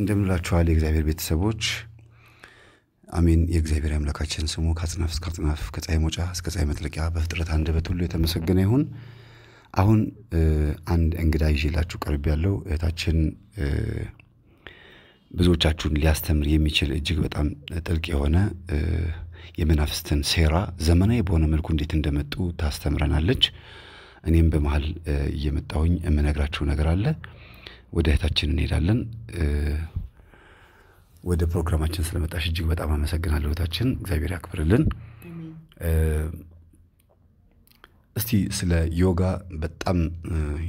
እንደምላችኋል የእግዚአብሔር ቤተሰቦች አሜን። የእግዚአብሔር አምላካችን ስሙ ከአጽናፍ እስከ አጽናፍ ከፀሐይ መውጫ እስከ ፀሐይ መጥለቂያ በፍጥረት አንደበት ሁሉ የተመሰገነ ይሁን። አሁን አንድ እንግዳ ይዤላችሁ ቀርብ ያለው እህታችን ብዙዎቻችሁን ሊያስተምር የሚችል እጅግ በጣም ጥልቅ የሆነ የመናፍስትን ሴራ ዘመናዊ በሆነ መልኩ እንዴት እንደመጡ ታስተምረናለች። እኔም በመሀል እየመጣሁኝ የምነግራችሁ ነገር አለ። ወደ እህታችን እንሄዳለን። ወደ ፕሮግራማችን ስለመጣሽ እጅግ በጣም አመሰግናለሁ እህታችን፣ እግዚአብሔር ያክብርልን። እስቲ ስለ ዮጋ በጣም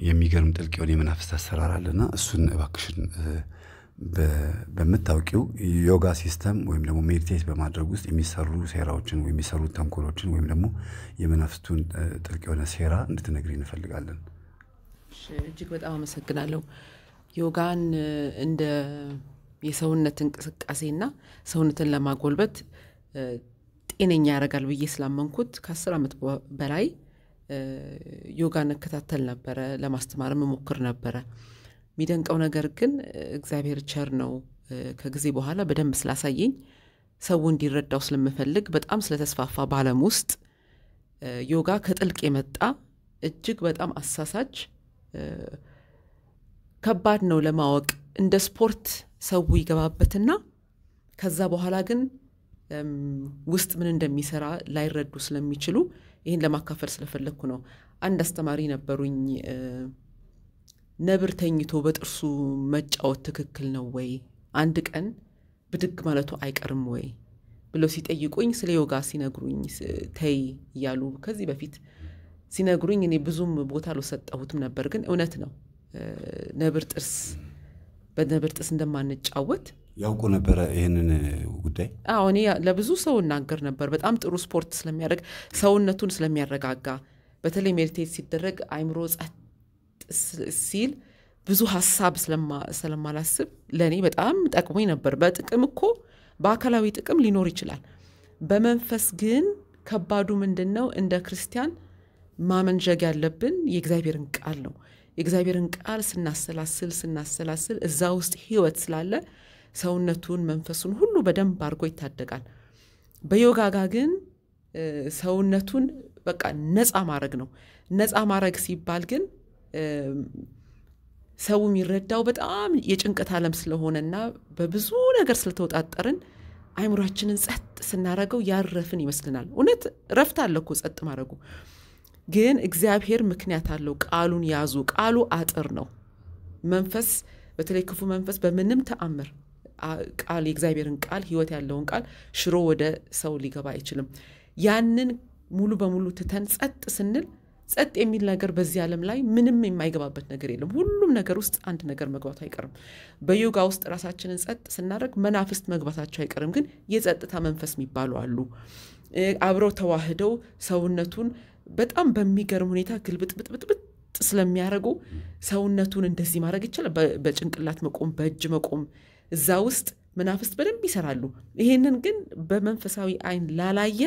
የሚገርም ጥልቅ የሆነ የመናፍስት አሰራር አለና እሱን እባክሽን በምታውቂው ዮጋ ሲስተም ወይም ደግሞ ሜዲቴት በማድረግ ውስጥ የሚሰሩ ሴራዎችን ወይም የሚሰሩ ተንኮሎችን ወይም ደግሞ የመናፍስቱን ጥልቅ የሆነ ሴራ እንድትነግሪ እንፈልጋለን። እጅግ በጣም አመሰግናለሁ። ዮጋን እንደ የሰውነት እንቅስቃሴና ሰውነትን ለማጎልበት ጤነኛ ያደርጋል ብዬ ስላመንኩት ከአስር ዓመት በላይ ዮጋን እከታተል ነበረ፣ ለማስተማር ምሞክር ነበረ። የሚደንቀው ነገር ግን እግዚአብሔር ቸር ነው። ከጊዜ በኋላ በደንብ ስላሳየኝ ሰው እንዲረዳው ስለምፈልግ በጣም ስለተስፋፋ በአለም ውስጥ ዮጋ ከጥልቅ የመጣ እጅግ በጣም አሳሳች ከባድ ነው ለማወቅ እንደ ስፖርት ሰው ይገባበትና ከዛ በኋላ ግን ውስጥ ምን እንደሚሰራ ላይረዱ ስለሚችሉ ይህን ለማካፈል ስለፈለግኩ ነው። አንድ አስተማሪ ነበሩኝ። ነብር ተኝቶ በጥርሱ መጫወት ትክክል ነው ወይ? አንድ ቀን ብድግ ማለቱ አይቀርም ወይ? ብለው ሲጠይቁኝ ስለ ዮጋ ሲነግሩኝ ተይ እያሉ ከዚህ በፊት ሲነግሩኝ እኔ ብዙም ቦታ አልሰጠሁትም ነበር፣ ግን እውነት ነው። ነብር ጥርስ በነብር ጥርስ እንደማንጫወት ያውቁ ነበረ ይህንን ጉዳይ? አዎ እኔ ለብዙ ሰው እናገር ነበር። በጣም ጥሩ ስፖርት ስለሚያደርግ ሰውነቱን ስለሚያረጋጋ፣ በተለይ ሜዲቴት ሲደረግ አይምሮ ጸጥ ሲል ብዙ ሀሳብ ስለማላስብ ለእኔ በጣም ጠቅሞኝ ነበር። በጥቅም እኮ በአካላዊ ጥቅም ሊኖር ይችላል። በመንፈስ ግን ከባዱ ምንድን ነው? እንደ ክርስቲያን ማመንዠግ ያለብን የእግዚአብሔርን ቃል ነው። የእግዚአብሔርን ቃል ስናሰላስል ስናሰላስል እዛ ውስጥ ህይወት ስላለ ሰውነቱን መንፈሱን ሁሉ በደንብ አድርጎ ይታደቃል። በዮጋጋ ግን ሰውነቱን በቃ ነፃ ማድረግ ነው። ነፃ ማድረግ ሲባል ግን ሰው የሚረዳው በጣም የጭንቀት ዓለም ስለሆነና በብዙ ነገር ስለተወጣጠርን አይምሯችንን ጸጥ ስናረገው ያረፍን ይመስልናል። እውነት እረፍት አለ ጸጥ ማድረጉ። ግን እግዚአብሔር ምክንያት አለው። ቃሉን ያዙ። ቃሉ አጥር ነው። መንፈስ በተለይ ክፉ መንፈስ በምንም ተአምር ቃል የእግዚአብሔርን ቃል ህይወት ያለውን ቃል ሽሮ ወደ ሰው ሊገባ አይችልም። ያንን ሙሉ በሙሉ ትተን ጸጥ ስንል ጸጥ የሚል ነገር በዚህ ዓለም ላይ ምንም የማይገባበት ነገር የለም። ሁሉም ነገር ውስጥ አንድ ነገር መግባቱ አይቀርም። በዮጋ ውስጥ ራሳችንን ጸጥ ስናደርግ መናፍስት መግባታቸው አይቀርም። ግን የጸጥታ መንፈስ የሚባሉ አሉ። አብረው ተዋህደው ሰውነቱን በጣም በሚገርም ሁኔታ ግልብጥብጥብጥብጥ ስለሚያደርጉ ሰውነቱን እንደዚህ ማድረግ ይቻላል። በጭንቅላት መቆም፣ በእጅ መቆም እዛ ውስጥ መናፍስት በደንብ ይሰራሉ። ይሄንን ግን በመንፈሳዊ አይን ላላየ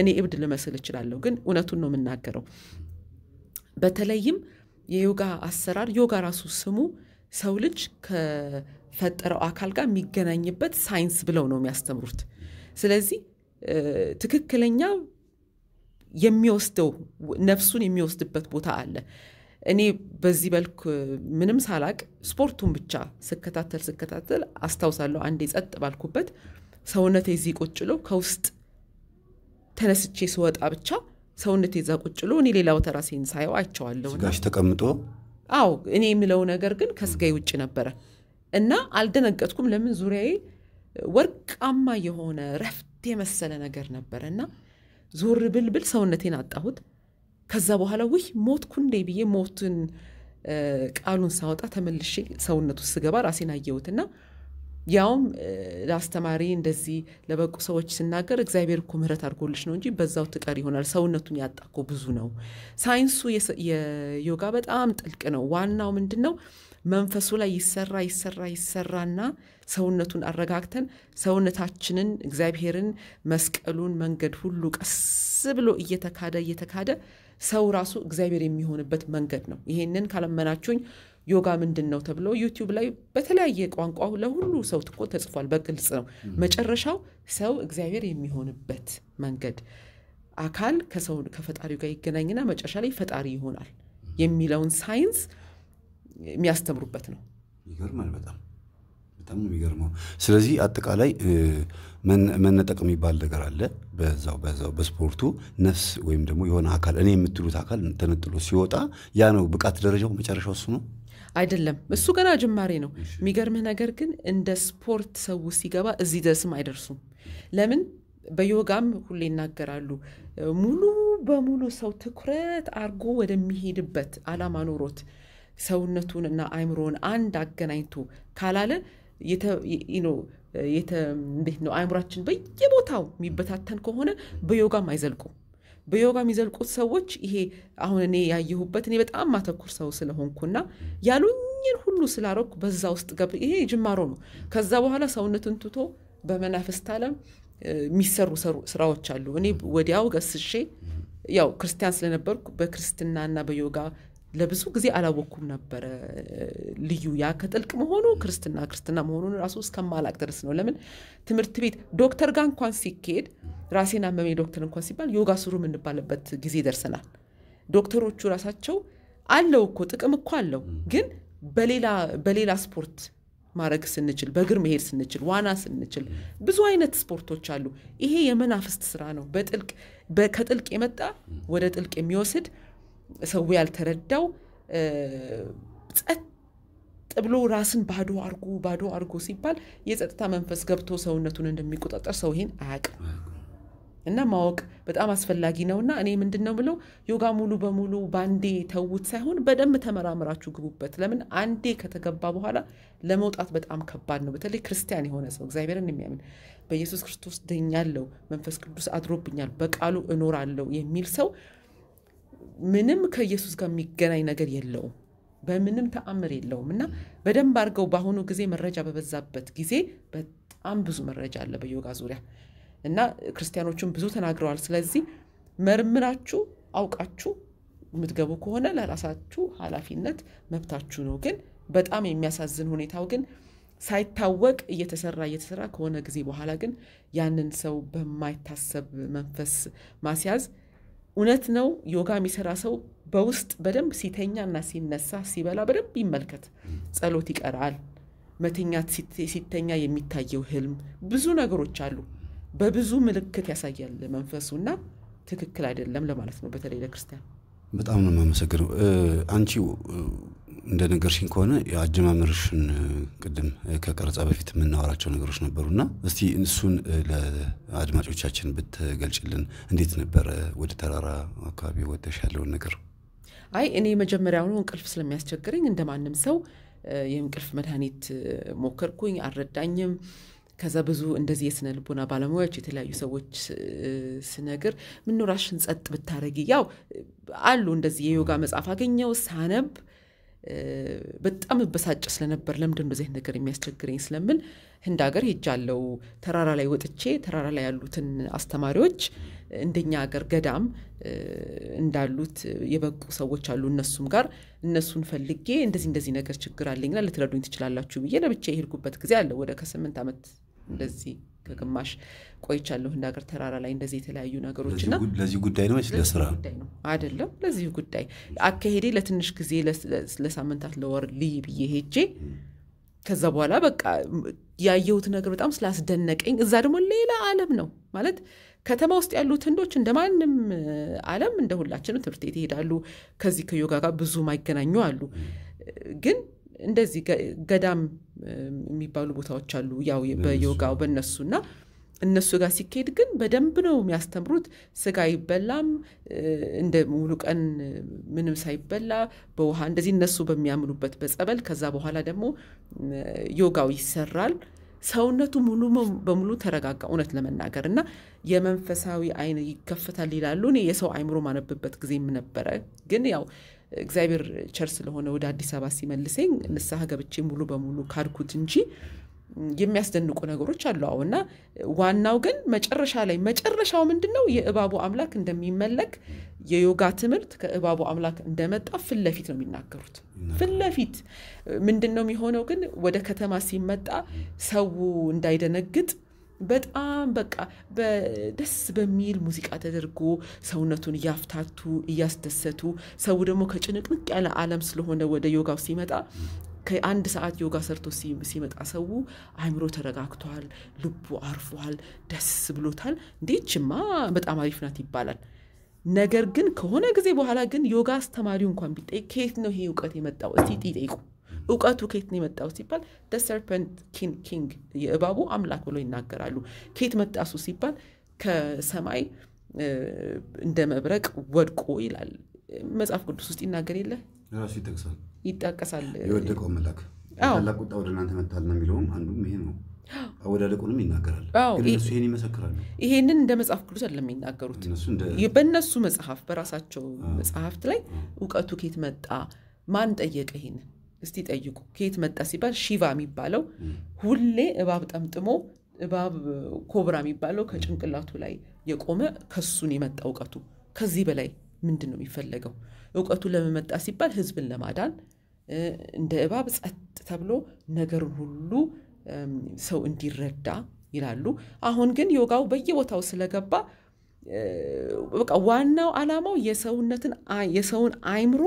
እኔ እብድ ልመስል እችላለሁ፣ ግን እውነቱን ነው የምናገረው። በተለይም የዮጋ አሰራር ዮጋ ራሱ ስሙ ሰው ልጅ ከፈጠረው አካል ጋር የሚገናኝበት ሳይንስ ብለው ነው የሚያስተምሩት። ስለዚህ ትክክለኛ የሚወስደው ነፍሱን የሚወስድበት ቦታ አለ። እኔ በዚህ በልክ ምንም ሳላቅ ስፖርቱን ብቻ ስከታተል ስከታተል አስታውሳለሁ። አንዴ ጸጥ ባልኩበት ሰውነት ዚህ ቆጭሎ ከውስጥ ተነስቼ ስወጣ ብቻ ሰውነት እዛ ቆጭሎ እኔ ሌላ ተራሴን ሳየው አይቸዋለሁ ጋሽ ተቀምጦ? አዎ እኔ የምለው ነገር ግን ከስጋይ ውጭ ነበረ እና አልደነገጥኩም። ለምን ዙሪያዬ ወርቃማ የሆነ ረፍት የመሰለ ነገር ነበረ እና ዞር ብልብል ሰውነቴን አጣሁት። ከዛ በኋላ ውይ ሞት ኩንዴ ብዬ ሞትን ቃሉን ሳወጣ ተመልሼ ሰውነቱ ስገባ ራሴን አየሁትና ያውም ለአስተማሪ እንደዚህ ለበቁ ሰዎች ስናገር እግዚአብሔር እኮ ምህረት አድርጎልሽ ነው እንጂ በዛው ትቀር ይሆናል። ሰውነቱን ያጣ ብዙ ነው። ሳይንሱ የዮጋ በጣም ጥልቅ ነው። ዋናው ምንድን ነው? መንፈሱ ላይ ይሰራ ይሰራ ይሰራና ሰውነቱን አረጋግተን ሰውነታችንን እግዚአብሔርን መስቀሉን መንገድ ሁሉ ቀስ ብሎ እየተካደ እየተካደ ሰው ራሱ እግዚአብሔር የሚሆንበት መንገድ ነው። ይሄንን ካለመናችሁኝ ዮጋ ምንድን ነው ተብሎ ዩቲዩብ ላይ በተለያየ ቋንቋ ለሁሉ ሰው ትኮ ተጽፏል። በግልጽ ነው። መጨረሻው ሰው እግዚአብሔር የሚሆንበት መንገድ አካል ከሰው ከፈጣሪው ጋር ይገናኝና መጨረሻ ላይ ፈጣሪ ይሆናል የሚለውን ሳይንስ የሚያስተምሩበት ነው። ይገርማል። በጣም በጣም ነው የሚገርመው። ስለዚህ አጠቃላይ መነጠቅ የሚባል ነገር አለ። በዛው በዛው በስፖርቱ ነፍስ ወይም ደግሞ የሆነ አካል እኔ የምትሉት አካል ተነጥሎ ሲወጣ ያ ነው ብቃት ደረጃው መጨረሻው እሱ ነው አይደለም። እሱ ገና ጅማሬ ነው። የሚገርምህ ነገር ግን እንደ ስፖርት ሰው ሲገባ እዚህ ድረስም አይደርሱም። ለምን በዮጋም ሁሌ ይናገራሉ። ሙሉ በሙሉ ሰው ትኩረት አድርጎ ወደሚሄድበት አላማ ኖሮት ሰውነቱን እና አእምሮን አንድ አገናኝቶ ካላለ እንዴት ነው አእምሯችን በየቦታው የሚበታተን ከሆነ በዮጋም አይዘልቁም። በዮጋ የሚዘልቁት ሰዎች ይሄ አሁን እኔ ያየሁበት እኔ በጣም ማተኩር ሰው ስለሆንኩና ያሉኝን ሁሉ ስላረኩ በዛ ውስጥ ገብ ይሄ ጅማሮ ነው። ከዛ በኋላ ሰውነትን ትቶ በመናፍስት ዓለም የሚሰሩ ስራዎች አሉ። እኔ ወዲያው ገስሼ ያው ክርስቲያን ስለነበርኩ በክርስትናና በዮጋ ለብዙ ጊዜ አላወቅኩም ነበረ ልዩ ያ ከጥልቅ መሆኑ ክርስትና ክርስትና መሆኑን ራሱ እስከማላቅ ድረስ ነው። ለምን ትምህርት ቤት ዶክተር ጋር እንኳን ሲኬድ ራሴን አመሜ ዶክተር እንኳን ሲባል ዮጋ ስሩ የምንባልበት ጊዜ ደርሰናል። ዶክተሮቹ ራሳቸው አለው እኮ ጥቅም እኮ አለው፣ ግን በሌላ ስፖርት ማድረግ ስንችል፣ በእግር መሄድ ስንችል፣ ዋና ስንችል፣ ብዙ አይነት ስፖርቶች አሉ። ይሄ የመናፍስት ስራ ነው። በጥልቅ ከጥልቅ የመጣ ወደ ጥልቅ የሚወስድ ሰው ያልተረዳው ጸጥ ብሎ ራስን ባዶ አርጎ ባዶ አርጎ ሲባል የጸጥታ መንፈስ ገብቶ ሰውነቱን እንደሚቆጣጠር ሰው ይሄን አያውቅም እና ማወቅ በጣም አስፈላጊ ነውና እኔ ምንድን ነው ብለው ዮጋ ሙሉ በሙሉ በአንዴ ተዉት ሳይሆን በደንብ ተመራምራችሁ ግቡበት። ለምን አንዴ ከተገባ በኋላ ለመውጣት በጣም ከባድ ነው። በተለይ ክርስቲያን የሆነ ሰው እግዚአብሔርን የሚያምን በኢየሱስ ክርስቶስ ድኛለሁ፣ መንፈስ ቅዱስ አድሮብኛል፣ በቃሉ እኖራለሁ የሚል ሰው ምንም ከኢየሱስ ጋር የሚገናኝ ነገር የለውም። በምንም ተአምር የለውም እና በደንብ አድርገው በአሁኑ ጊዜ መረጃ በበዛበት ጊዜ በጣም ብዙ መረጃ አለ በዮጋ ዙሪያ እና ክርስቲያኖቹም ብዙ ተናግረዋል። ስለዚህ መርምራችሁ አውቃችሁ የምትገቡ ከሆነ ለራሳችሁ ኃላፊነት መብታችሁ ነው። ግን በጣም የሚያሳዝን ሁኔታው ግን ሳይታወቅ እየተሰራ እየተሰራ ከሆነ ጊዜ በኋላ ግን ያንን ሰው በማይታሰብ መንፈስ ማስያዝ እውነት ነው ዮጋ የሚሰራ ሰው በውስጥ በደንብ ሲተኛ ሲነሳ ሲበላ በደንብ ይመልከት። ጸሎት ይቀራል። መተኛት ሲተኛ የሚታየው ህልም ብዙ ነገሮች አሉ። በብዙ ምልክት ያሳያል መንፈሱ እና ትክክል አይደለም ለማለት ነው። በተለይ ለክርስቲያን በጣም ነው የማመሰግነው አንቺ እንደ ነገርሽኝ ከሆነ አጀማመርሽን ቅድም ከቀረጻ በፊት የምናወራቸው ነገሮች ነበሩና እስቲ እሱን ለአድማጮቻችን ብትገልጭልን፣ እንዴት ነበረ ወደ ተራራ አካባቢ ወጥተሽ ያለውን ነገር? አይ እኔ መጀመሪያውኑ እንቅልፍ ስለሚያስቸግረኝ እንደ ማንም ሰው የእንቅልፍ መድኃኒት ሞከርኩኝ፣ አልረዳኝም። ከዛ ብዙ እንደዚህ የስነ ልቦና ባለሙያዎች የተለያዩ ሰዎች ስነግር ምን ራሽን ጸጥ ብታረጊ ያው አሉ እንደዚህ የዮጋ መጽሐፍ አገኘው ሳነብ በጣም እበሳጭ ስለነበር ለምድን እንደዚህ አይነት ነገር የሚያስቸግረኝ ስለምል ህንድ ሀገር ሄጃለው። ተራራ ላይ ወጥቼ ተራራ ላይ ያሉትን አስተማሪዎች እንደኛ ሀገር ገዳም እንዳሉት የበቁ ሰዎች አሉ። እነሱም ጋር እነሱን ፈልጌ እንደዚህ እንደዚህ ነገር ችግር አለኝና ልትረዱኝ ትችላላችሁ ብዬ ለብቻ የሄድኩበት ጊዜ አለ። ወደ ከስምንት ዓመት እንደዚህ ከግማሽ ቆይቻለሁ እንደ ሀገር ተራራ ላይ እንደዚህ የተለያዩ ነገሮች እና ለዚህ ጉዳይ ነው ለስራ ነው አይደለም ለዚህ ጉዳይ አካሄዴ ለትንሽ ጊዜ ለሳምንታት ለወር ልይ ብዬ ሄጄ ከዛ በኋላ በቃ ያየሁት ነገር በጣም ስላስደነቀኝ እዛ ደግሞ ሌላ አለም ነው ማለት ከተማ ውስጥ ያሉት ህንዶች እንደ ማንም አለም እንደ ሁላችንም ትምህርት ቤት ይሄዳሉ ከዚህ ከዮጋ ጋር ብዙ ማይገናኙ አሉ ግን እንደዚህ ገዳም የሚባሉ ቦታዎች አሉ ያው በዮጋው በነሱ እና እነሱ ጋር ሲካሄድ ግን በደንብ ነው የሚያስተምሩት። ስጋ አይበላም፣ እንደ ሙሉ ቀን ምንም ሳይበላ በውሃ እንደዚህ እነሱ በሚያምኑበት በጸበል ከዛ በኋላ ደግሞ ዮጋው ይሰራል። ሰውነቱ ሙሉ በሙሉ ተረጋጋ። እውነት ለመናገር እና የመንፈሳዊ አይን ይከፈታል ይላሉ። እኔ የሰው አይምሮ ማነብበት ጊዜም ነበረ ግን ያው እግዚአብሔር ቸር ስለሆነ ወደ አዲስ አበባ ሲመልሰኝ ንስሐ ገብቼ ሙሉ በሙሉ ካድኩት እንጂ የሚያስደንቁ ነገሮች አሉ። አዎ እና ዋናው ግን መጨረሻ ላይ መጨረሻው ምንድን ነው? የእባቡ አምላክ እንደሚመለክ የዮጋ ትምህርት ከእባቡ አምላክ እንደመጣ ፍለፊት ነው የሚናገሩት። ፍለፊት ምንድን ነው የሚሆነው? ግን ወደ ከተማ ሲመጣ ሰው እንዳይደነግጥ በጣም በቃ ደስ በሚል ሙዚቃ ተደርጎ ሰውነቱን እያፍታቱ እያስደሰቱ ሰው ደግሞ ከጭንቅንቅ ያለ ዓለም ስለሆነ ወደ ዮጋው ሲመጣ ከአንድ ሰዓት ዮጋ ሰርቶ ሲመጣ ሰው አይምሮ ተረጋግቷል፣ ልቡ አርፏል፣ ደስ ብሎታል። እንዴችማ በጣም አሪፍ ናት ይባላል። ነገር ግን ከሆነ ጊዜ በኋላ ግን ዮጋ አስተማሪው እንኳን ቢጠይቅ ከየት ነው ይሄ እውቀት የመጣው? እስቲ ይጠይቁ። እውቀቱ ከየት ነው የመጣው ሲባል ሰርፐንት ኪንግ የእባቡ አምላክ ብሎ ይናገራሉ። ከየት መጣሱ ሲባል ከሰማይ እንደ መብረቅ ወድቆ ይላል። መጽሐፍ ቅዱስ ውስጥ ይናገር የለ ራሱ ይጠቀሳል። የወደቀው መልአክ ታላቅ ቁጣ ወደ እናንተ የሚለውም አንዱም ይሄ ነው። አወዳደቁንም ይናገራል። እነሱ ይመሰክራሉ። ይሄንን እንደ መጽሐፍ ቅዱስ አለም የሚናገሩት። በእነሱ መጽሐፍ በራሳቸው መጽሐፍት ላይ እውቀቱ ኬት መጣ? ማን ጠየቀ? ይሄንን እስቲ ጠይቁ ከየት መጣ ሲባል ሺቫ የሚባለው ሁሌ እባብ ጠምጥሞ እባብ ኮብራ የሚባለው ከጭንቅላቱ ላይ የቆመ ከሱን የመጣ እውቀቱ ከዚህ በላይ ምንድን ነው የሚፈለገው እውቀቱ ለመመጣ ሲባል ህዝብን ለማዳን እንደ እባብ ጸጥ ተብሎ ነገርን ሁሉ ሰው እንዲረዳ ይላሉ አሁን ግን ዮጋው በየቦታው ስለገባ በቃ ዋናው ዓላማው የሰውነትን የሰውን አይምሮ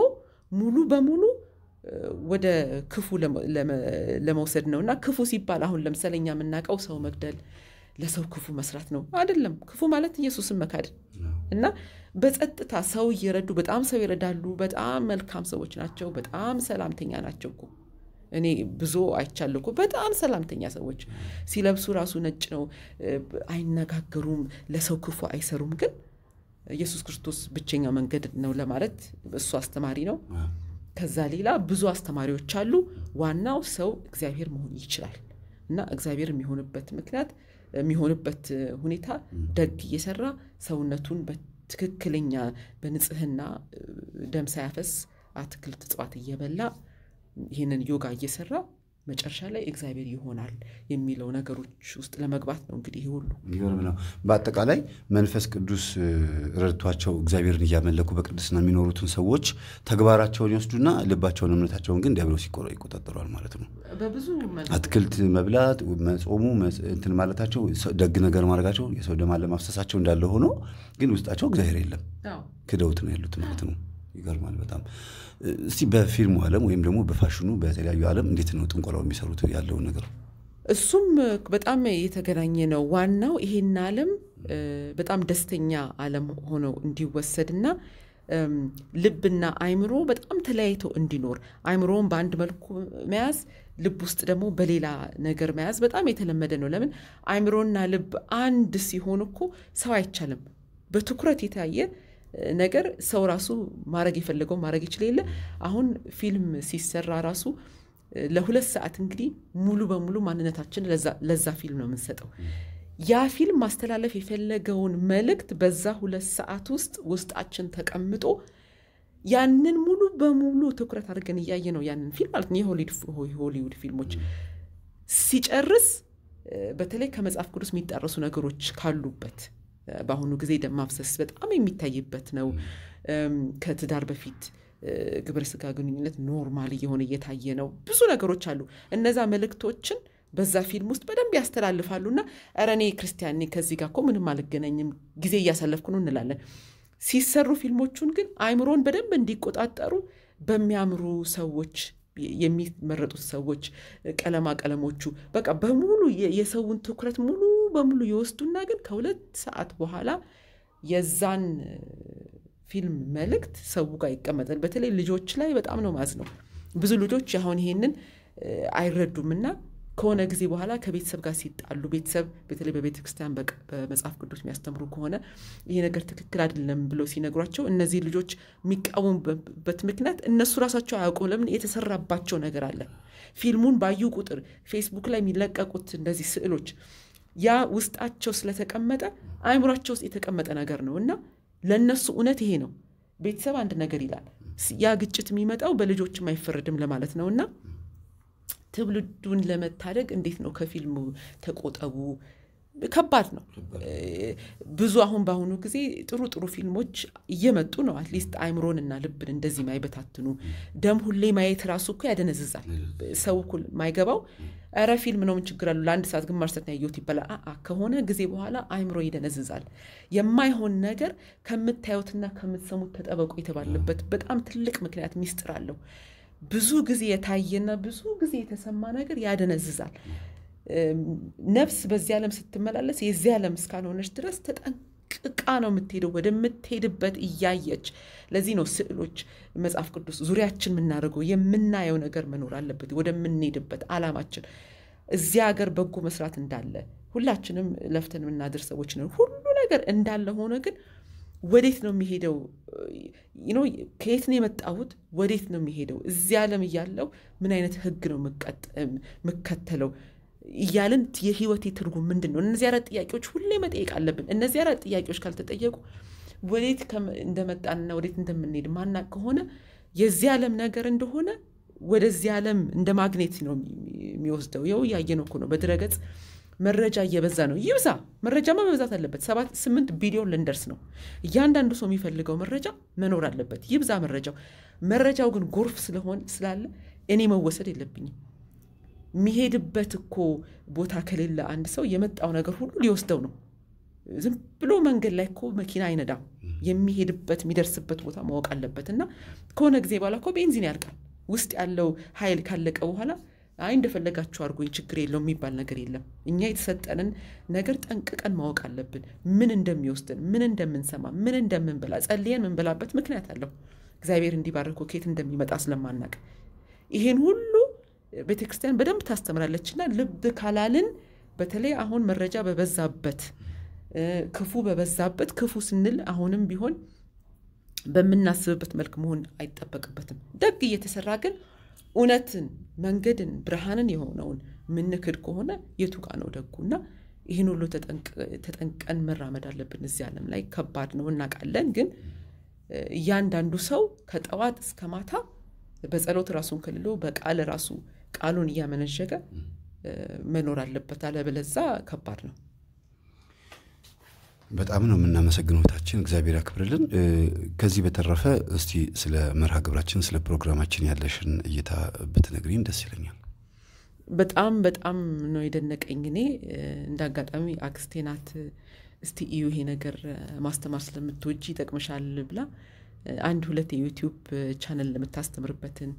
ሙሉ በሙሉ ወደ ክፉ ለመውሰድ ነው እና ክፉ ሲባል አሁን ለምሳሌ እኛ የምናውቀው ሰው መግደል ለሰው ክፉ መስራት ነው አይደለም። ክፉ ማለት ኢየሱስን መካድ እና በጸጥታ ሰው እየረዱ በጣም ሰው ይረዳሉ። በጣም መልካም ሰዎች ናቸው። በጣም ሰላምተኛ ናቸው እኮ እኔ ብዙ አይቻለሁ እኮ በጣም ሰላምተኛ ሰዎች ሲለብሱ ራሱ ነጭ ነው። አይነጋገሩም፣ ለሰው ክፉ አይሰሩም። ግን ኢየሱስ ክርስቶስ ብቸኛው መንገድ ነው ለማለት እሱ አስተማሪ ነው። ከዛ ሌላ ብዙ አስተማሪዎች አሉ። ዋናው ሰው እግዚአብሔር መሆን ይችላል እና እግዚአብሔር የሚሆንበት ምክንያት የሚሆንበት ሁኔታ ደግ እየሰራ ሰውነቱን በትክክለኛ በንጽህና ደም ሳያፈስ አትክልት እጽዋት እየበላ ይህንን ዮጋ እየሰራ መጨረሻ ላይ እግዚአብሔር ይሆናል የሚለው ነገሮች ውስጥ ለመግባት ነው። እንግዲህ ይህ ሁሉ ይገርም ነው። በአጠቃላይ መንፈስ ቅዱስ ረድቷቸው እግዚአብሔርን እያመለኩ በቅድስና የሚኖሩትን ሰዎች ተግባራቸውን ይወስዱና ልባቸውን፣ እምነታቸውን ግን ዲያብሎስ ይቆጣጠሯል ማለት ነው። በብዙ አትክልት መብላት፣ መጾሙ፣ እንትን ማለታቸው፣ ደግ ነገር ማድረጋቸው፣ የሰው ደማ ለማፍሰሳቸው እንዳለ ሆኖ ግን ውስጣቸው እግዚአብሔር የለም፣ ክደውት ነው ያሉት ማለት ነው። ይገርማል በጣም። እስቲ በፊልሙ አለም ወይም ደግሞ በፋሽኑ በተለያዩ አለም እንዴት ነው ጥንቆላው የሚሰሩት ያለውን ነገር እሱም በጣም የተገናኘ ነው። ዋናው ይሄን አለም በጣም ደስተኛ አለም ሆነው እንዲወሰድና ልብና አይምሮ በጣም ተለያይተው እንዲኖር አይምሮውን በአንድ መልኩ መያዝ ልብ ውስጥ ደግሞ በሌላ ነገር መያዝ በጣም የተለመደ ነው። ለምን አይምሮና ልብ አንድ ሲሆን እኮ ሰው አይቻልም። በትኩረት የተያየ ነገር ሰው ራሱ ማድረግ የፈለገው ማድረግ ይችል የለ አሁን ፊልም ሲሰራ ራሱ ለሁለት ሰዓት እንግዲህ ሙሉ በሙሉ ማንነታችን ለዛ ፊልም ነው የምንሰጠው። ያ ፊልም ማስተላለፍ የፈለገውን መልእክት በዛ ሁለት ሰዓት ውስጥ ውስጣችን ተቀምጦ ያንን ሙሉ በሙሉ ትኩረት አድርገን እያየ ነው ያንን ፊልም ማለት ነው። የሆሊውድ ፊልሞች ሲጨርስ በተለይ ከመጽሐፍ ቅዱስ የሚጠረሱ ነገሮች ካሉበት በአሁኑ ጊዜ ደም ማፍሰስ በጣም የሚታይበት ነው። ከትዳር በፊት ግብረ ስጋ ግንኙነት ኖርማል እየሆነ እየታየ ነው። ብዙ ነገሮች አሉ። እነዛ መልእክቶችን በዛ ፊልም ውስጥ በደንብ ያስተላልፋሉና ኧረ እኔ ክርስቲያን ከዚህ ጋር እኮ ምንም አልገናኝም ጊዜ እያሳለፍኩ ነው እንላለን። ሲሰሩ ፊልሞቹን ግን አይምሮን በደንብ እንዲቆጣጠሩ በሚያምሩ ሰዎች የሚመረጡት ሰዎች ቀለማ ቀለሞቹ በቃ በሙሉ የሰውን ትኩረት ሙሉ በሙሉ ይወስዱና ግን ከሁለት ሰዓት በኋላ የዛን ፊልም መልእክት ሰው ጋር ይቀመጣል። በተለይ ልጆች ላይ በጣም ነው ማዝ ነው። ብዙ ልጆች አሁን ይሄንን አይረዱም እና ከሆነ ጊዜ በኋላ ከቤተሰብ ጋር ሲጣሉ ቤተሰብ በተለይ በቤተ ክርስቲያን በመጽሐፍ ቅዱስ የሚያስተምሩ ከሆነ ይሄ ነገር ትክክል አይደለም ብለው ሲነግሯቸው እነዚህ ልጆች የሚቃወሙበት ምክንያት እነሱ ራሳቸው አያውቁም። ለምን የተሰራባቸው ነገር አለ። ፊልሙን ባዩ ቁጥር ፌስቡክ ላይ የሚለቀቁት እነዚህ ስዕሎች ያ ውስጣቸው ስለተቀመጠ አይምሯቸው ውስጥ የተቀመጠ ነገር ነው እና ለእነሱ እውነት ይሄ ነው። ቤተሰብ አንድ ነገር ይላል። ያ ግጭት የሚመጣው በልጆችም አይፈረድም ለማለት ነው እና ትውልዱን ለመታደግ እንዴት ነው ከፊልሙ ተቆጠቡ? ከባድ ነው። ብዙ አሁን በአሁኑ ጊዜ ጥሩ ጥሩ ፊልሞች እየመጡ ነው። አትሊስት አይምሮን እና ልብን እንደዚህ ማይበታትኑ ደም ሁሌ ማየት ራሱ እኮ ያደነዝዛል። ሰው ማይገባው ረ ፊልም ነው ምን ችግር አለው ለአንድ ሰዓት ግማሽ ሰዓት ያየሁት ይበላል አ ከሆነ ጊዜ በኋላ አይምሮ ይደነዝዛል። የማይሆን ነገር ከምታዩትና ከምትሰሙት ተጠበቁ የተባለበት በጣም ትልቅ ምክንያት ሚስጥር አለው። ብዙ ጊዜ የታየና ብዙ ጊዜ የተሰማ ነገር ያደነዝዛል። ነፍስ በዚህ ዓለም ስትመላለስ የዚህ ዓለም እስካልሆነች ድረስ ተጠን ደቅቃ ነው የምትሄደው ወደምትሄድበት እያየች። ለዚህ ነው ስዕሎች መጽሐፍ ቅዱስ ዙሪያችን የምናደርገው የምናየው ነገር መኖር አለበት። ወደምንሄድበት አላማችን እዚያ ሀገር በጎ መስራት እንዳለ ሁላችንም ለፍተን የምናድር ሰዎች ነን። ሁሉ ነገር እንዳለ ሆነ ግን ወዴት ነው የሚሄደው? ከየት ነው የመጣሁት? ወዴት ነው የሚሄደው? እዚህ ዓለም እያለው ምን አይነት ህግ ነው የምከተለው? እያልን የህይወቴ ትርጉም ምንድን ነው? እነዚህ አራት ጥያቄዎች ሁሌ መጠየቅ አለብን። እነዚህ አራት ጥያቄዎች ካልተጠየቁ ወዴት እንደመጣንና ወዴት እንደምንሄድ ማናቅ ከሆነ የዚህ ዓለም ነገር እንደሆነ ወደዚህ ዓለም እንደ ማግኔት ነው የሚወስደው። የው እያየነው እኮ ነው። በድረገጽ መረጃ እየበዛ ነው። ይብዛ፣ መረጃማ መብዛት አለበት። ሰባት ስምንት ቢሊዮን ልንደርስ ነው። እያንዳንዱ ሰው የሚፈልገው መረጃ መኖር አለበት። ይብዛ መረጃው። መረጃው ግን ጎርፍ ስለሆን ስላለ እኔ መወሰድ የለብኝም። የሚሄድበት እኮ ቦታ ከሌለ አንድ ሰው የመጣው ነገር ሁሉ ሊወስደው ነው። ዝም ብሎ መንገድ ላይ እኮ መኪና አይነዳም። የሚሄድበት የሚደርስበት ቦታ ማወቅ አለበት እና ከሆነ ጊዜ በኋላ እኮ ቤንዚን ያልቃል። ውስጥ ያለው ኃይል ካለቀ በኋላ አይ እንደፈለጋችሁ አድርጎኝ ችግር የለው የሚባል ነገር የለም። እኛ የተሰጠንን ነገር ጠንቅቀን ማወቅ አለብን። ምን እንደሚወስድን፣ ምን እንደምንሰማ፣ ምን እንደምንበላ፣ ጸልየን የምንበላበት ምክንያት አለው። እግዚአብሔር እንዲባርኮ ኬት እንደሚመጣ ስለማናቅ ይሄን ሁሉ ቤተክርስቲያን በደንብ ታስተምራለች እና ልብ ካላልን በተለይ አሁን መረጃ በበዛበት ክፉ በበዛበት ክፉ ስንል አሁንም ቢሆን በምናስብበት መልክ መሆን አይጠበቅበትም። ደግ እየተሰራ ግን እውነትን፣ መንገድን፣ ብርሃንን የሆነውን ምንክድ ከሆነ የቱ ጋ ነው ደጉ? እና ይህን ሁሉ ተጠንቀን መራመድ አለብን። እዚህ ዓለም ላይ ከባድ ነው እናውቃለን። ግን እያንዳንዱ ሰው ከጠዋት እስከ ማታ በጸሎት ራሱን ከልሎ በቃል ራሱ ቃሉን እያመነሸገ መኖር አለበት። አለበለዛ ከባድ ነው። በጣም ነው የምናመሰግኖታችን እግዚአብሔር ያክብርልን። ከዚህ በተረፈ እስቲ ስለ መርሃ ግብራችን፣ ስለ ፕሮግራማችን ያለሽን እይታ ብትነግሪን ደስ ይለኛል። በጣም በጣም ነው የደነቀኝ። እኔ እንደ አጋጣሚ አክስቴናት ናት እስቲ እዩ ይሄ ነገር ማስተማር ስለምትወጅ ይጠቅምሻል ብላ አንድ ሁለት የዩቲዩብ ቻነል የምታስተምርበትን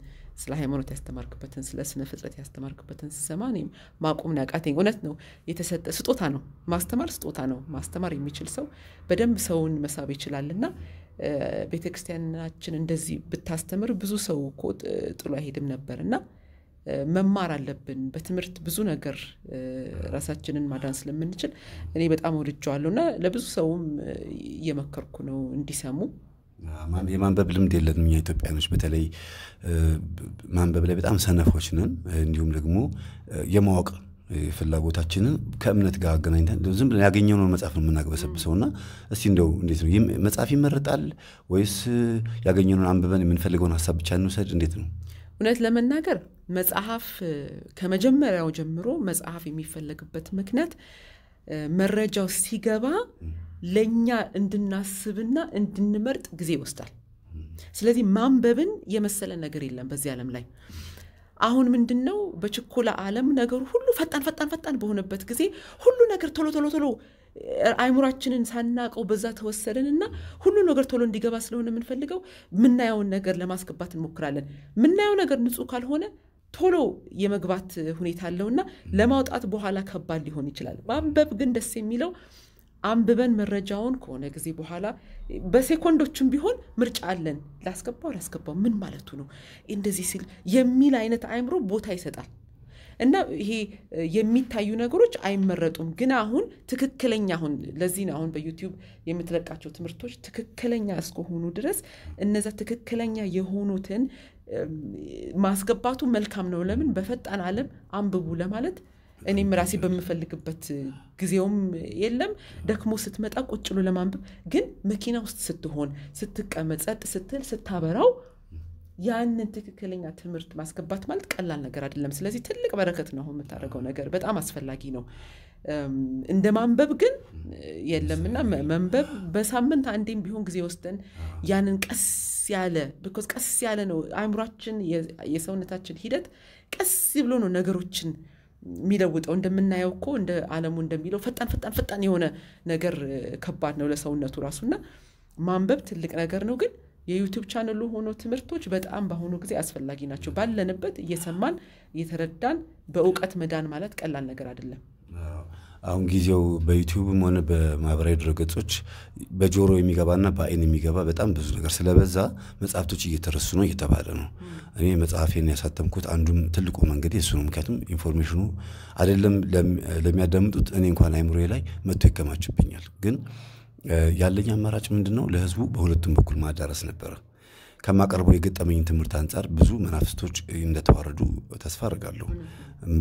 ስለ ሃይማኖት ያስተማርክበትን ስለ ስነ ፍጥረት ያስተማርክበትን ስሰማ እኔም ማቆም ያቃተኝ እውነት ነው። የተሰጠ ስጦታ ነው ማስተማር፣ ስጦታ ነው ማስተማር። የሚችል ሰው በደንብ ሰውን መሳብ ይችላል እና ቤተ ክርስቲያናችን እንደዚህ ብታስተምር ብዙ ሰው እኮ ጥሎ አይሄድም ነበር እና መማር አለብን። በትምህርት ብዙ ነገር ራሳችንን ማዳን ስለምንችል እኔ በጣም ወድጀዋለሁ እና ለብዙ ሰውም እየመከርኩ ነው እንዲሰሙ የማንበብ ልምድ የለንም እኛ ኢትዮጵያኖች። በተለይ ማንበብ ላይ በጣም ሰነፎች ነን። እንዲሁም ደግሞ የማወቅ ፍላጎታችንን ከእምነት ጋር አገናኝተን ዝም ብለን ያገኘነውን መጽሐፍ ነው የምናግበሰብሰው እና እስቲ እንደው እንዴት ነው መጽሐፍ ይመረጣል ወይስ ያገኘነውን አንብበን የምንፈልገውን ሀሳብ ብቻ እንውሰድ? እንዴት ነው? እውነት ለመናገር መጽሐፍ ከመጀመሪያው ጀምሮ መጽሐፍ የሚፈለግበት ምክንያት መረጃው ሲገባ ለእኛ እንድናስብና እንድንመርጥ ጊዜ ይወስዳል። ስለዚህ ማንበብን የመሰለ ነገር የለም በዚህ ዓለም ላይ። አሁን ምንድን ነው በችኮላ ዓለም ነገሩ ሁሉ ፈጣን ፈጣን ፈጣን በሆነበት ጊዜ ሁሉ ነገር ቶሎ ቶሎ ቶሎ አይሙራችንን ሳናቀው በዛ ተወሰደን እና ሁሉ ነገር ቶሎ እንዲገባ ስለሆነ የምንፈልገው ምናየውን ነገር ለማስገባት እንሞክራለን። ምናየው ነገር ንጹህ ካልሆነ ቶሎ የመግባት ሁኔታ አለው እና ለማውጣት በኋላ ከባድ ሊሆን ይችላል። ማንበብ ግን ደስ የሚለው አንብበን መረጃውን ከሆነ ጊዜ በኋላ በሴኮንዶችም ቢሆን ምርጫ አለን፣ ላስገባው ላስገባው ምን ማለቱ ነው እንደዚህ ሲል የሚል አይነት አእምሮ ቦታ ይሰጣል። እና ይሄ የሚታዩ ነገሮች አይመረጡም። ግን አሁን ትክክለኛ አሁን ለዚህ ነው አሁን በዩቲዩብ የምትለቃቸው ትምህርቶች ትክክለኛ እስከሆኑ ድረስ እነዛ ትክክለኛ የሆኑትን ማስገባቱ መልካም ነው። ለምን በፈጣን ዓለም አንብቡ ለማለት እኔም ራሴ በምፈልግበት ጊዜውም የለም። ደክሞ ስትመጣ ቁጭ ብሎ ለማንበብ ግን መኪና ውስጥ ስትሆን ስትቀመጥ፣ ጸጥ ስትል ስታበራው ያንን ትክክለኛ ትምህርት ማስገባት ማለት ቀላል ነገር አይደለም። ስለዚህ ትልቅ በረከት ነው የምታደርገው ነገር፣ በጣም አስፈላጊ ነው። እንደ ማንበብ ግን የለምና መንበብ በሳምንት አንዴም ቢሆን ጊዜ ወስደን ያንን ቀስ ያለ ቢኮዝ ቀስ ያለ ነው አይምሯችን የሰውነታችን ሂደት ቀስ ብሎ ነው ነገሮችን የሚለውጠው እንደምናየው እኮ እንደ አለሙ እንደሚለው ፈጣን ፈጣን ፈጣን የሆነ ነገር ከባድ ነው ለሰውነቱ ራሱና ማንበብ ትልቅ ነገር ነው ግን የዩቱብ ቻነሉ ሆኖ ትምህርቶች በጣም በአሁኑ ጊዜ አስፈላጊ ናቸው። ባለንበት እየሰማን እየተረዳን በእውቀት መዳን ማለት ቀላል ነገር አይደለም። አሁን ጊዜው በዩቲዩብም ሆነ በማህበራዊ ድረገጾች በጆሮ የሚገባና በአይን የሚገባ በጣም ብዙ ነገር ስለበዛ መጽሐፍቶች እየተረሱ ነው እየተባለ ነው። እኔ መጽሐፌን ያሳተምኩት አንዱም ትልቁ መንገድ እሱ ነው። ምክንያቱም ኢንፎርሜሽኑ አይደለም ለሚያዳምጡት እኔ እንኳን አይምሮዬ ላይ መጥቶ ይከማችብኛል። ግን ያለኝ አማራጭ ምንድን ነው? ለህዝቡ በሁለቱም በኩል ማዳረስ ነበረ። ከማቀርቡ የገጠመኝ ትምህርት አንጻር ብዙ መናፍስቶች እንደተዋረዱ ተስፋ አድርጋለሁ።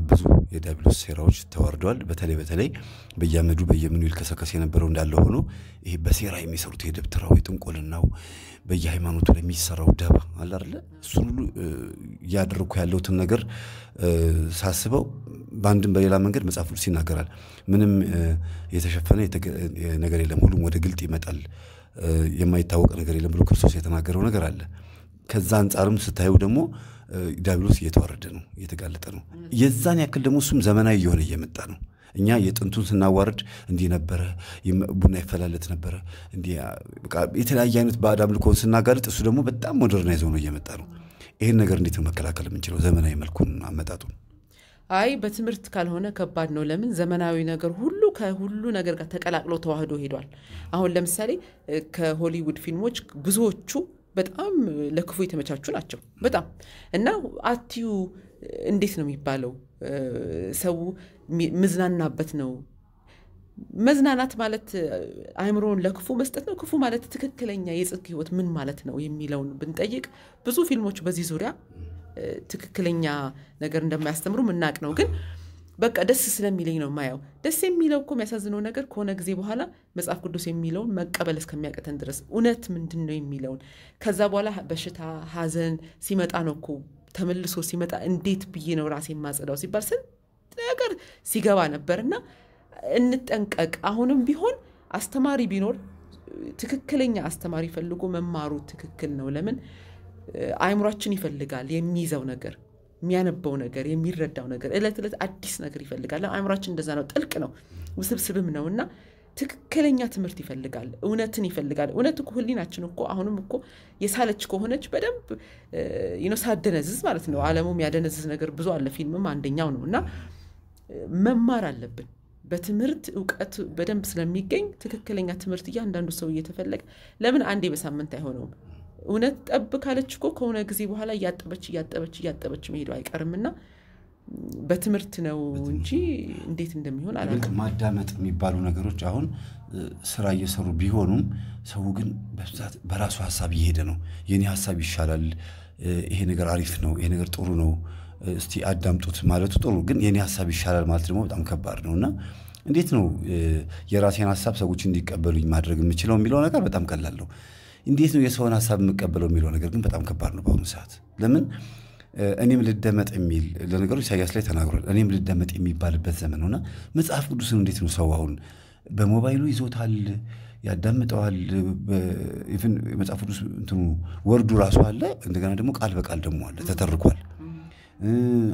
ብዙ የዲያብሎስ ሴራዎች ተዋርደዋል። በተለይ በተለይ በየአመዱ በየምኑ ይልከሰከስ የነበረው እንዳለ ሆኖ ይሄ በሴራ የሚሰሩት የደብተራው የጥንቆልናው በየሃይማኖቱ ላይ የሚሰራው ደባ አለ አይደለ? እሱን ሁሉ እያደረግኩ ያለሁትን ነገር ሳስበው በአንድም በሌላ መንገድ መጽሐፍ ቅዱስ ይናገራል። ምንም የተሸፈነ ነገር የለም፣ ሁሉም ወደ ግልጥ ይመጣል የማይታወቅ ነገር የለም ብሎ ክርስቶስ የተናገረው ነገር አለ። ከዛ አንጻርም ስታዩ ደግሞ ዲያብሎስ እየተዋረደ ነው፣ እየተጋለጠ ነው። የዛን ያክል ደግሞ እሱም ዘመናዊ እየሆነ እየመጣ ነው። እኛ የጥንቱን ስናዋርድ እንዲህ ነበረ፣ ቡና ይፈላለት ነበረ፣ የተለያየ አይነት ባዕድ አምልኮን ስናጋልጥ እሱ ደግሞ በጣም ሞደርናይዝ ሆኖ እየመጣ ነው። ይህን ነገር እንዴት መከላከል የምንችለው? ዘመናዊ መልኩን አመጣጡን አይ በትምህርት ካልሆነ ከባድ ነው። ለምን ዘመናዊ ነገር ሁሉ ከሁሉ ነገር ጋር ተቀላቅሎ ተዋህዶ ሄዷል። አሁን ለምሳሌ ከሆሊውድ ፊልሞች ብዙዎቹ በጣም ለክፉ የተመቻቹ ናቸው። በጣም እና አትዩ እንዴት ነው የሚባለው? ሰው ምዝናናበት ነው መዝናናት ማለት አእምሮውን ለክፉ መስጠት ነው። ክፉ ማለት ትክክለኛ የጽድቅ ህይወት ምን ማለት ነው የሚለውን ብንጠይቅ ብዙ ፊልሞች በዚህ ዙሪያ ትክክለኛ ነገር እንደማያስተምሩ ምናቅ ነው ግን በቃ ደስ ስለሚለኝ ነው ማየው። ደስ የሚለው እኮ የሚያሳዝነው ነገር ከሆነ ጊዜ በኋላ መጽሐፍ ቅዱስ የሚለውን መቀበል እስከሚያቀተን ድረስ እውነት ምንድን ነው የሚለውን ከዛ በኋላ በሽታ ሀዘን ሲመጣ ነው እኮ ተመልሶ ሲመጣ እንዴት ብዬ ነው ራሴ የማጸዳው ሲባል ስንት ነገር ሲገባ ነበር እና እንጠንቀቅ። አሁንም ቢሆን አስተማሪ ቢኖር ትክክለኛ አስተማሪ ፈልጎ መማሩ ትክክል ነው። ለምን አይምሯችን ይፈልጋል የሚይዘው ነገር የሚያነበው ነገር የሚረዳው ነገር እለት ለት አዲስ ነገር ይፈልጋል አይምሯችን እንደዛ ነው ጥልቅ ነው ውስብስብም ነው እና ትክክለኛ ትምህርት ይፈልጋል እውነትን ይፈልጋል እውነት እኮ ህሊናችን እኮ አሁንም እኮ የሳለች ከሆነች በደንብ ሳደነዝዝ ማለት ነው አለሙም ያደነዝዝ ነገር ብዙ አለ ፊልምም አንደኛው ነው እና መማር አለብን በትምህርት እውቀት በደንብ ስለሚገኝ ትክክለኛ ትምህርት እያንዳንዱ ሰው እየተፈለገ ለምን አንዴ በሳምንት አይሆነውም እውነት ጠብ ካለች እኮ ከሆነ ጊዜ በኋላ እያጠበች እያጠበች እያጠበች መሄዱ አይቀርምና በትምህርት ነው እንጂ እንዴት እንደሚሆን ይበልጥ ማዳመጥ የሚባሉ ነገሮች አሁን ስራ እየሰሩ ቢሆኑም ሰው ግን በብዛት በራሱ ሀሳብ እየሄደ ነው። የኔ ሀሳብ ይሻላል፣ ይሄ ነገር አሪፍ ነው፣ ይሄ ነገር ጥሩ ነው፣ እስቲ አዳምጡት ማለቱ ጥሩ፣ ግን የኔ ሀሳብ ይሻላል ማለት ደግሞ በጣም ከባድ ነው እና እንዴት ነው የራሴን ሀሳብ ሰዎች እንዲቀበሉኝ ማድረግ የምችለው የሚለው ነገር በጣም ቀላል ነው። እንዴት ነው የሰውን ሀሳብ የምቀበለው የሚለው ነገር ግን በጣም ከባድ ነው በአሁኑ ሰዓት። ለምን እኔም ልደመጥ የሚል ለነገሩ ኢሳያስ ላይ ተናግሯል። እኔም ልደመጥ የሚባልበት ዘመን ነውና መጽሐፍ ቅዱስን እንዴት ነው ሰው አሁን በሞባይሉ ይዞታል፣ ያዳምጠዋል። ን መጽሐፍ ቅዱስ እንትኑ ወርዱ ራሱ አለ፣ እንደገና ደግሞ ቃል በቃል ደግሞ አለ፣ ተተርኳል።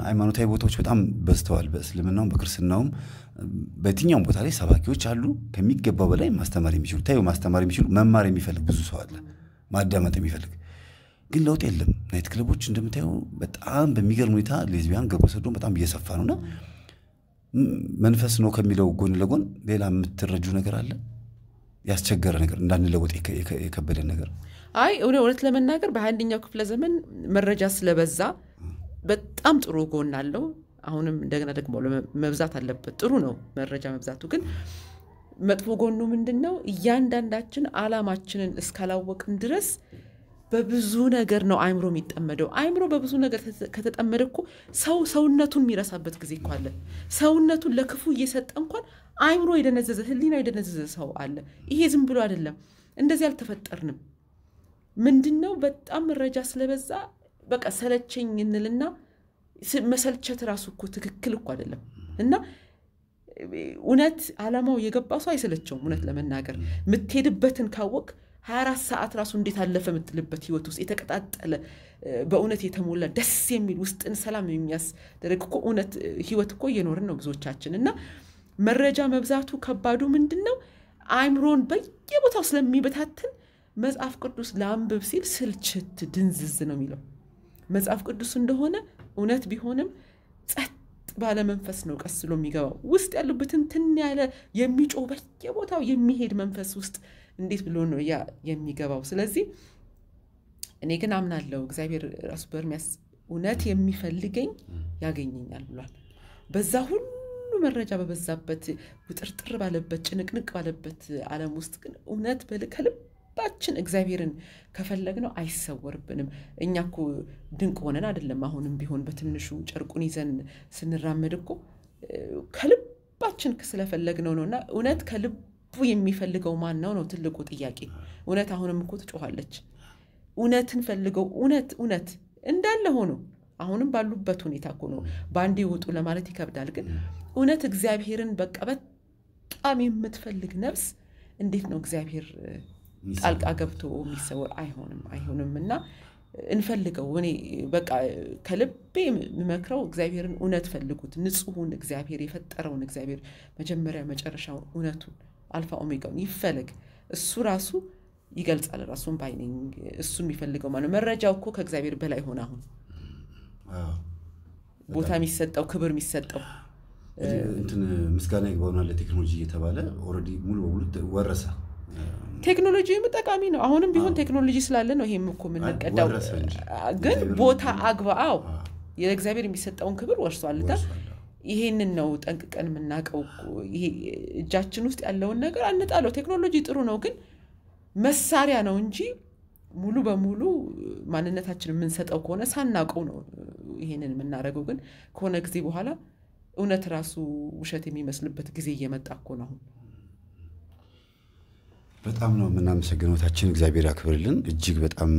ሃይማኖታዊ ቦታዎች በጣም በዝተዋል። በእስልምናውም በክርስትናውም በየትኛውም ቦታ ላይ ሰባኪዎች አሉ፣ ከሚገባው በላይ ማስተማር የሚችሉ ታዩ ማስተማር የሚችሉ መማር የሚፈልግ ብዙ ሰው አለ፣ ማዳመጥ የሚፈልግ ግን ለውጥ የለም። ናይት ክለቦች እንደምታየው በጣም በሚገርም ሁኔታ ሌዝቢያን ግብረሰዶም በጣም እየሰፋ ነውና መንፈስ ነው ከሚለው ጎን ለጎን ሌላ የምትረጁ ነገር አለ ያስቸገረ ነገር እንዳንለወጥ የከበደን ነገር አይ እውነት ለመናገር በአንደኛው ክፍለ ዘመን መረጃ ስለበዛ በጣም ጥሩ ጎን አለው አሁንም እንደገና ደግሞ መብዛት አለበት። ጥሩ ነው መረጃ መብዛቱ፣ ግን መጥፎ ጎኑ ምንድን ነው? እያንዳንዳችን አላማችንን እስካላወቅን ድረስ በብዙ ነገር ነው አይምሮ የሚጠመደው። አይምሮ በብዙ ነገር ከተጠመደ እኮ ሰው ሰውነቱን የሚረሳበት ጊዜ እኮ አለ። ሰውነቱን ለክፉ እየሰጠ እንኳን አይምሮ የደነዘዘ ህሊና የደነዘዘ ሰው አለ። ይሄ ዝም ብሎ አይደለም። እንደዚህ አልተፈጠርንም። ምንድን ነው በጣም መረጃ ስለበዛ በቃ ሰለቸኝ እንልና መሰልቸት ራሱ እኮ ትክክል እኮ አይደለም እና እውነት አላማው የገባ ሰው አይሰለቸውም። እውነት ለመናገር የምትሄድበትን ካወቅ ሀያ አራት ሰዓት ራሱ እንዴት አለፈ የምትልበት ህይወት ውስጥ የተቀጣጠለ በእውነት የተሞላ ደስ የሚል ውስጥን ሰላም የሚያስደረግ እኮ እውነት ህይወት እኮ እየኖርን ነው ብዙዎቻችን እና መረጃ መብዛቱ ከባዱ ምንድን ነው? አእምሮን በየቦታው ስለሚበታትን መጽሐፍ ቅዱስ ለአንብብ ሲል ስልችት ድንዝዝ ነው የሚለው መጽሐፍ ቅዱስ እንደሆነ እውነት ቢሆንም ጸጥ ባለ መንፈስ ነው ቀስ ብሎ የሚገባው። ውስጥ ያሉበትን ትን ያለ የሚጮህ በየቦታው የሚሄድ መንፈስ ውስጥ እንዴት ብሎ ነው ያ የሚገባው? ስለዚህ እኔ ግን አምናለሁ እግዚአብሔር ራሱ በኤርሚያስ እውነት የሚፈልገኝ ያገኘኛል ብሏል። በዛ ሁሉ መረጃ በበዛበት ውጥርጥር ባለበት ጭንቅንቅ ባለበት ዓለም ውስጥ ግን እውነት ከልብ ልባችን እግዚአብሔርን ከፈለግነው አይሰወርብንም። እኛ እኮ ድንቅ ሆነን አይደለም። አሁንም ቢሆን በትንሹ ጨርቁን ይዘን ስንራመድ እኮ ከልባችን ስለፈለግነው ነው እና እውነት ከልቡ የሚፈልገው ማን ነው ነው ትልቁ ጥያቄ። እውነት አሁንም እኮ ትጮኋለች። እውነትን ፈልገው እውነት እውነት እንዳለ ሆኖ አሁንም ባሉበት ሁኔታ እኮ ነው። በአንዴ ውጡ ለማለት ይከብዳል። ግን እውነት እግዚአብሔርን በቃ በጣም የምትፈልግ ነፍስ እንዴት ነው እግዚአብሔር ጣልቃ ገብቶ የሚሰወር አይሆንም አይሆንም እና እንፈልገው እኔ በቃ ከልቤ የምመክረው እግዚአብሔርን እውነት ፈልጉት ንጹሁን እግዚአብሔር የፈጠረውን እግዚአብሔር መጀመሪያ መጨረሻውን እውነቱን አልፋ ኦሜጋውን ይፈለግ እሱ ራሱ ይገልጻል ራሱን ባይኒንግ እሱ የሚፈልገው ማለት መረጃው እኮ ከእግዚአብሔር በላይ ሆነ አሁን ቦታ የሚሰጠው ክብር የሚሰጠው እንትን ምስጋና ይግባውና ለቴክኖሎጂ እየተባለ ኦልሬዲ ሙሉ በሙሉ ወረሰ ቴክኖሎጂ ጠቃሚ ነው አሁንም ቢሆን ቴክኖሎጂ ስላለ ነው ይሄም እኮ የምንቀዳው ግን ቦታ አግባአው የእግዚአብሔር የሚሰጠውን ክብር ወርሷልና ይሄንን ነው ጠንቅቀን የምናውቀው እጃችን ውስጥ ያለውን ነገር አንጣለው ቴክኖሎጂ ጥሩ ነው ግን መሳሪያ ነው እንጂ ሙሉ በሙሉ ማንነታችን የምንሰጠው ከሆነ ሳናውቀው ነው ይሄንን የምናደርገው ግን ከሆነ ጊዜ በኋላ እውነት ራሱ ውሸት የሚመስልበት ጊዜ እየመጣ እኮ ነው አሁን በጣም ነው የምናመሰግነው። ታችን እግዚአብሔር ያክብርልን። እጅግ በጣም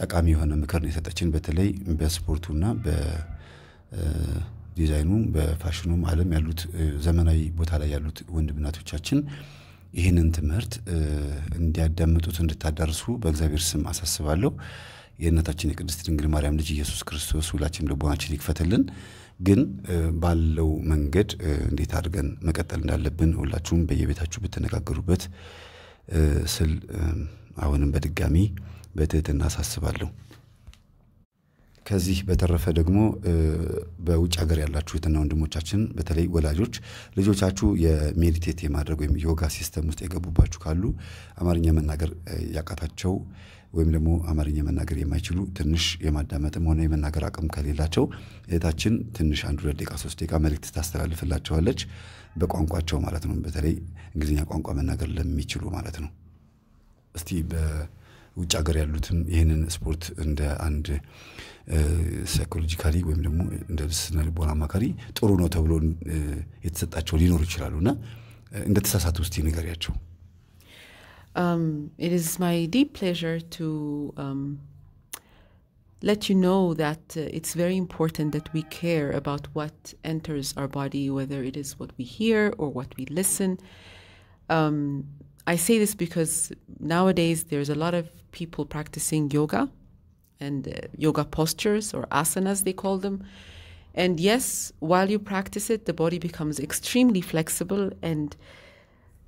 ጠቃሚ የሆነ ምክር ነው የሰጠችን። በተለይ በስፖርቱና በዲዛይኑ በፋሽኑም ዓለም ያሉት ዘመናዊ ቦታ ላይ ያሉት ወንድምናቶቻችን ይህንን ትምህርት እንዲያዳምጡት እንድታዳርሱ በእግዚአብሔር ስም አሳስባለሁ። የእናታችን የቅድስት ድንግል ማርያም ልጅ ኢየሱስ ክርስቶስ ሁላችንም ልቦናችን ይክፈትልን። ግን ባለው መንገድ እንዴት አድርገን መቀጠል እንዳለብን ሁላችሁም በየቤታችሁ ብትነጋገሩበት ስል አሁንም በድጋሚ በትህትና አሳስባለሁ። ከዚህ በተረፈ ደግሞ በውጭ ሀገር ያላችሁ እህትና ወንድሞቻችን በተለይ ወላጆች ልጆቻችሁ የሜዲቴት የማድረግ ወይም ዮጋ ሲስተም ውስጥ የገቡባችሁ ካሉ አማርኛ መናገር ያቃታቸው ወይም ደግሞ አማርኛ መናገር የማይችሉ ትንሽ የማዳመጥም ሆነ የመናገር አቅም ከሌላቸው እህታችን ትንሽ አንድ ሁለት ደቂቃ ሶስት ደቂቃ መልእክት ታስተላልፍላቸዋለች በቋንቋቸው ማለት ነው። በተለይ እንግሊዝኛ ቋንቋ መናገር ለሚችሉ ማለት ነው። እስቲ በውጭ ሀገር ያሉትን ይህንን ስፖርት እንደ አንድ ሳይኮሎጂካሊ ወይም ደግሞ እንደ ስነ ልቦና አማካሪ ጥሩ ነው ተብሎ የተሰጣቸው ሊኖሩ ይችላሉ እና እንደተሳሳተ ውስጥ ንገሪያቸው። Um, it is my deep pleasure to um, let you know that uh, it's very important that we care about what enters our body, whether it is what we hear or what we listen. Um, I say this because nowadays there's a lot of people practicing yoga and uh, yoga postures or asanas, they call them. And yes, while you practice it, the body becomes extremely flexible and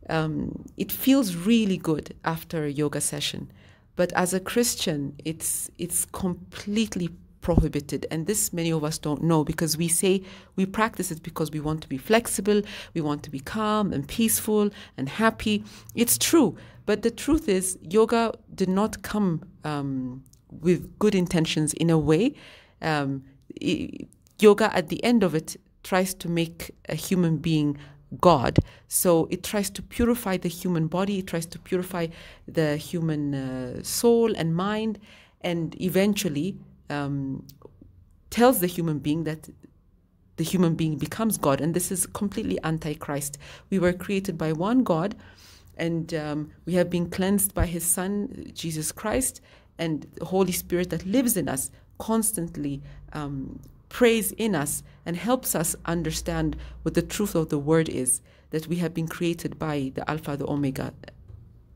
um, it feels really good after a yoga session. But as a Christian, it's, it's completely prohibited. And this many of us don't know because we say we practice it because we want to be flexible, we want to be calm and peaceful and happy. It's true. But the truth is, yoga did not come um, with good intentions in a way. Um, yoga, at the end of it, tries to make a human being God. So it tries to purify the human body, it tries to purify the human uh, soul and mind, and eventually um, tells the human being that the human being becomes God. And this is completely antichrist. We were created by one God, and um, we have been cleansed by his Son, Jesus Christ, and the Holy Spirit that lives in us constantly. Um, prays in us and helps us understand what the truth of the word is that we have been created by the Alpha, the Omega,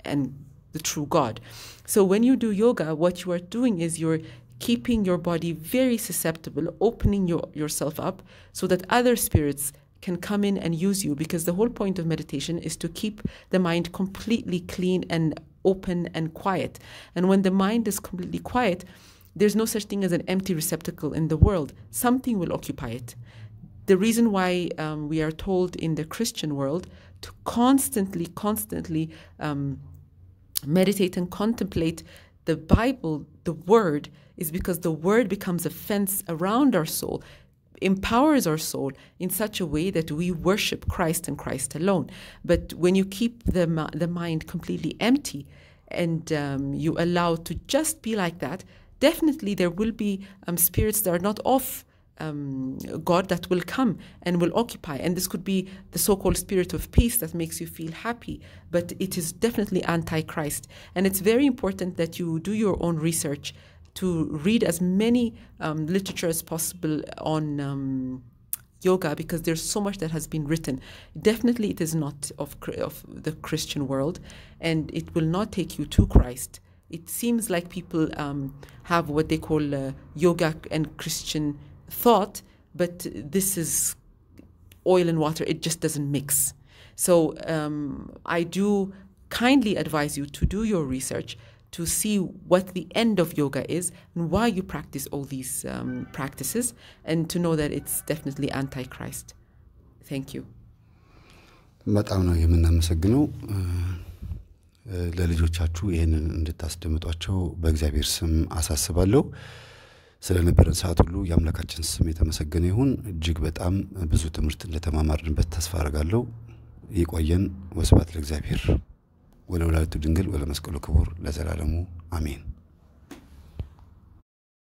and the true God. So when you do yoga, what you are doing is you're keeping your body very susceptible, opening your, yourself up so that other spirits can come in and use you because the whole point of meditation is to keep the mind completely clean and open and quiet. And when the mind is completely quiet, there's no such thing as an empty receptacle in the world. Something will occupy it. The reason why um, we are told in the Christian world to constantly, constantly um, meditate and contemplate the Bible, the Word, is because the Word becomes a fence around our soul, empowers our soul in such a way that we worship Christ and Christ alone. But when you keep the, the mind completely empty and um, you allow to just be like that, definitely there will be um, spirits that are not of um, God that will come and will occupy. And this could be the so called spirit of peace that makes you feel happy, but it is definitely antichrist. And it's very important that you do your own research to read as many um, literature as possible on. Um, yoga because there's so much that has been written. Definitely, it is not of, of the Christian world, and it will not take you to Christ it seems like people um, have what they call uh, yoga and Christian thought, but this is oil and water, it just doesn't mix. So um, I do kindly advise you to do your research to see what the end of yoga is and why you practice all these um, practices and to know that it's definitely antichrist. Thank you. ለልጆቻችሁ ይህንን እንድታስደምጧቸው በእግዚአብሔር ስም አሳስባለሁ። ስለነበረን ሰዓት ሁሉ የአምላካችን ስም የተመሰገነ ይሁን። እጅግ በጣም ብዙ ትምህርት እንደተማማርንበት ተስፋ አድርጋለሁ። ይቆየን። ወስብሐት ለእግዚአብሔር ወለወላዲቱ ድንግል ወለመስቀሉ ክቡር ለዘላለሙ አሜን።